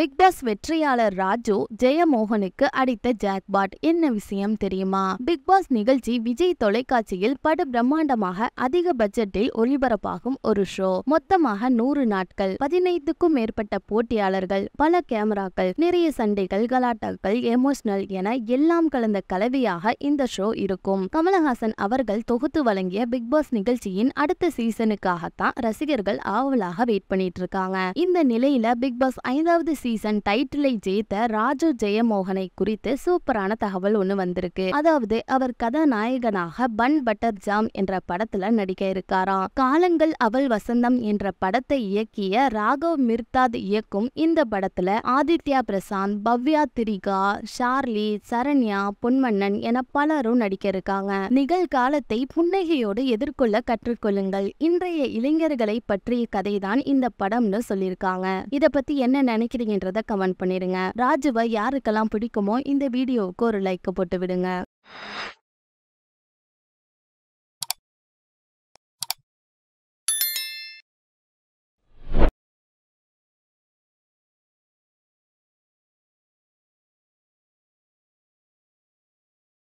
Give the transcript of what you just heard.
big pass வெற்றியாளர் ராஜு ஜெயமோகனுக்கு அடித்த jackpot என்ன விஷயம் தெரியுமா பிக் பாஸ் நிகழ்ச்சி விஜய் தொலைக்காட்சியில் படு பிரம்மாண்டமாக அதிக பட்ஜெட்டில் ஒளிபரப்பாகும் ஒரு ஷோ மொத்தமாக நூறு நாட்கள் பதினைந்துக்கும் மேற்பட்ட போட்டியாளர்கள் பல கேமராக்கள் நிறைய சண்டைகள் கலாட்டாக்கள் எமோஷனல் என எல்லாம் கலந்த கலவையாக இந்த ஷோ இருக்கும் கமலஹாசன் அவர்கள் தொகுத்து வழங்கிய பிக் பாஸ் நிகழ்ச்சியின் அடுத்த சீசனுக்காகத்தான் ரசிகர்கள் ஆவலாக வெயிட் பண்ணிட்டு இருக்காங்க இந்த நிலையில பிக் பாஸ் ஐந்தாவது சீசன் டைட்டிலை ஜெயித்த ராஜு ஜெயமோகனை குறித்து சூப்பரான தகவல் ஒண்ணு வந்திருக்கு அதாவது அவர் கதாநாயகனாக பன் பட்டர் ஜாம் என்ற படத்துல நடிக்க இருக்காராம் காலங்கள் அவள் வசந்தம் என்ற படத்தை இயக்கிய ராகவ் மிர்தாத் இயக்கும் இந்த படத்துல ஆதித்யா பிரசாந்த் பவ்யா திரிகா ஷார்லி சரண்யா பொன்மன்னன் என பலரும் நடிக்க இருக்காங்க நிகழ்காலத்தை புன்னகையோடு எதிர்கொள்ள கற்றுக்கொள்ளுங்கள் இன்றைய இளைஞர்களை பற்றிய கதைதான் இந்த படம்னு சொல்லியிருக்காங்க இதை பத்தி என்ன நினைக்கிறீங்க அப்படின்றத கமெண்ட் பண்ணிடுங்க ராஜுவை யாருக்கெல்லாம் பிடிக்குமோ இந்த வீடியோவுக்கு ஒரு லைக் போட்டு விடுங்க